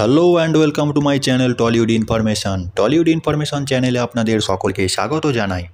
hello and welcome to my channel Tollywood information Tollywood information চ্যানেলে আপনাদের সকলকে স্বাগত জানাই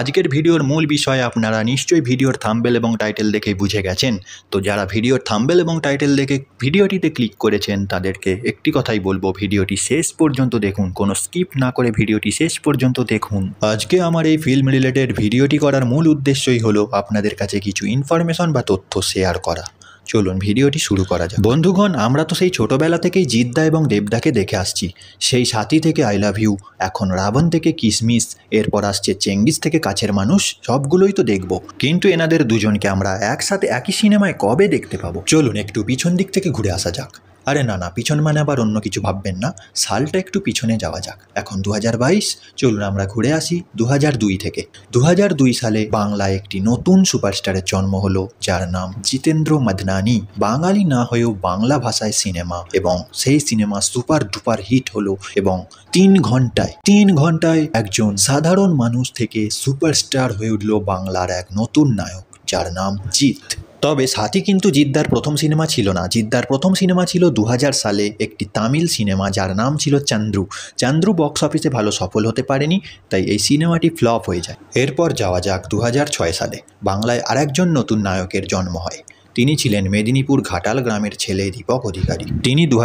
আজকের ভিডিওর মূল বিষয় আপনারা নিশ্চয়ই ভিডিওর থাম্বেল এবং টাইটেল দেখে বুঝে গেছেন তো যারা ভিডিওর থাম্বেল এবং টাইটেল দেখে ভিডিওটিতে ক্লিক করেছেন তাদেরকে একটি কথাই বলবো ভিডিওটি শেষ পর্যন্ত দেখুন কোনো স্কিপ না করে ভিডিওটি শেষ পর্যন্ত দেখুন আজকে আমার এই ফিল্ম রিলেটেড ভিডিওটি করার মূল উদ্দেশ্যই হলো আপনাদের কাছে কিছু ইনফরমেশন বা তথ্য শেয়ার করা চলুন ভিডিওটি শুরু করা যাক বন্ধুগণ আমরা তো সেই ছোটবেলা থেকেই জিদ্দা এবং দেবদাকে দেখে আসছি সেই সাথী থেকে আই লাভ ইউ এখন রাবণ থেকে কিসমিস এরপর আসছে চেঙ্গিস থেকে কাছের মানুষ সবগুলোই তো দেখব কিন্তু এনাদের দুজনকে আমরা একসাথে একই সিনেমায় কবে দেখতে পাবো চলুন একটু পিছন দিক থেকে ঘুরে আসা যাক আরে না না পিছন মানে আবার অন্য কিছু ভাববেন না সালটা একটু পিছনে যাওয়া যাক এখন দু চলুন আমরা ঘুরে আসি দু থেকে দু সালে বাংলায় একটি নতুন সুপারস্টারের জন্ম হলো যার নাম জিতেন্দ্র মধনানি বাঙালি না হয়েও বাংলা ভাষায় সিনেমা এবং সেই সিনেমা সুপার ডুপার হিট হলো এবং তিন ঘন্টায় তিন ঘন্টায় একজন সাধারণ মানুষ থেকে সুপারস্টার হয়ে উঠল বাংলার এক নতুন নায়ক যার নাম জিৎ তবে সাথী কিন্তু জিদ্দার প্রথম সিনেমা ছিল না জিদ্দার প্রথম সিনেমা ছিল দু সালে একটি তামিল সিনেমা যার নাম ছিল চান্দ্রু চান্দ্রু বক্স অফিসে ভালো সফল হতে পারেনি তাই এই সিনেমাটি ফ্লপ হয়ে যায় এরপর যাওয়া যাক দু সালে বাংলায় আরেকজন নতুন নায়কের জন্ম হয় তিনি ছিলেন মেদিনীপুর ঘাটাল গ্রামের ছেলে দীপক অধিকারী তিনি দু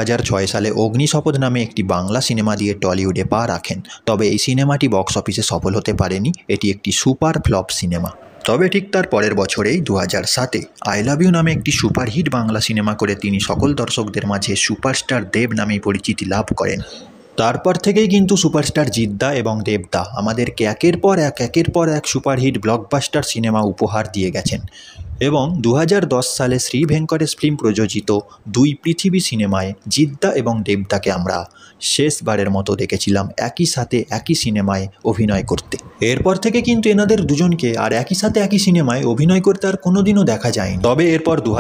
সালে অগ্নিশপথ নামে একটি বাংলা সিনেমা দিয়ে টলিউডে পা রাখেন তবে এই সিনেমাটি বক্স অফিসে সফল হতে পারেনি এটি একটি সুপার ফ্লপ সিনেমা তবে ঠিক তার পরের বছরেই দু হাজার সাতে আই লাভ ইউ নামে একটি সুপারহিট বাংলা সিনেমা করে তিনি সকল দর্শকদের মাঝে সুপারস্টার দেব নামে পরিচিতি লাভ করেন তারপর থেকেই কিন্তু সুপারস্টার জিদ্দা এবং দেবদা আমাদেরকে একের পর এক একের পর এক সুপারহিট ব্লকবাস্টার সিনেমা উপহার দিয়ে গেছেন এবং দু সালে শ্রী ভেঙ্কটেশ ফিল্ম প্রযোজিত দুই পৃথিবী সিনেমায় জিদ্দা এবং দেবদাকে আমরা শেষবারের মতো দেখেছিলাম একই সাথে একই সিনেমায় অভিনয় করতে এরপর থেকে কিন্তু এনাদের দুজনকে আর একই সাথে একই সিনেমায় অভিনয় করতে আর কোনোদিনও দেখা যায়নি তবে এরপর দু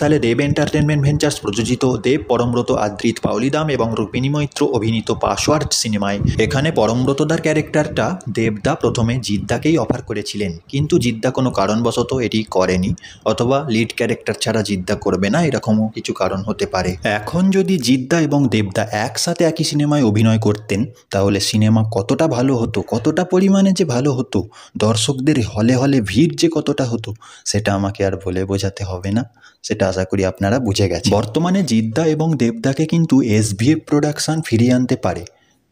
সালে দেব এন্টারটেনমেন্ট ভেঞ্চার্স প্রযোজিত দেব পরমব্রত আদ্রিত পাউলিদাম এবং রুক্মিণী মৈত্র অভিনীত পাসওয়ার্ড সিনেমায় এখানে পরমব্রতদার ক্যারেক্টারটা দেবদা প্রথমে জিদ্দাকেই অফার করেছিলেন কিন্তু জিদ্দা কোনো কারণবশত এটি করেনি অথবা লিড ক্যারেক্টার ছাড়া জিদ্দা করবে না এরকমও কিছু কারণ হতে পারে এখন যদি জিদ্দা এবং দেবদা একসাথে একই সিনেমায় অভিনয় করতেন তাহলে সিনেমা কতটা ভালো হতো কতটা পরিমাণে যে ভালো হতো দর্শকদের হলে হলে ভিড় যে কতটা হতো সেটা আমাকে আর বলে বোঝাতে হবে না সেটা আশা করি আপনারা বুঝে গেছেন বর্তমানে জিদ্দা এবং দেবদাকে কিন্তু এসভিএফ প্রোডাকশান ফিরিয়ে আনতে পারে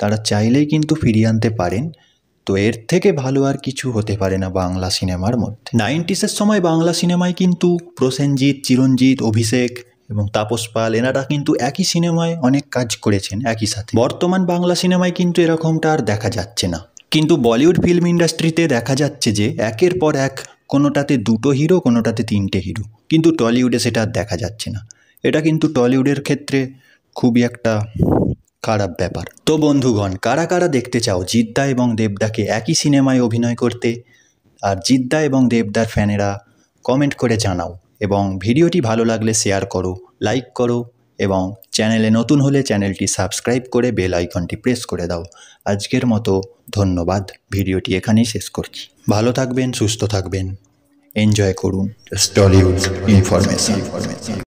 তারা চাইলেই কিন্তু ফিরিয়ে আনতে পারেন তো এর থেকে ভালো আর কিছু হতে পারে না বাংলা সিনেমার মধ্যে নাইনটিসের সময় বাংলা সিনেমায় কিন্তু প্রসেনজিৎ চিরঞ্জিত অভিষেক এবং তাপস পাল এনারা কিন্তু একই সিনেমায় অনেক কাজ করেছেন একই সাথে বর্তমান বাংলা সিনেমায় কিন্তু এরকমটা আর দেখা যাচ্ছে না কিন্তু বলিউড ফিল্ম ইন্ডাস্ট্রিতে দেখা যাচ্ছে যে একের পর এক কোনোটাতে দুটো হিরো কোনোটাতে তিনটে হিরো কিন্তু টলিউডে সেটা দেখা যাচ্ছে না এটা কিন্তু টলিউডের ক্ষেত্রে খুবই একটা খারাপ ব্যাপার তো বন্ধুগণ কারা কারা দেখতে চাও জিদ্দা এবং দেবদাকে একই সিনেমায় অভিনয় করতে আর জিদ্দা এবং দেবদার ফ্যানেরা কমেন্ট করে জানাও এবং ভিডিওটি ভালো লাগলে শেয়ার করো লাইক করো এবং চ্যানেলে নতুন হলে চ্যানেলটি সাবস্ক্রাইব করে বেল আইকনটি প্রেস করে দাও আজকের মতো ধন্যবাদ ভিডিওটি এখানেই শেষ করছি ভালো থাকবেন সুস্থ থাকবেন এনজয় করুন টলিউড ইনফরমেশন ইনফরমেশন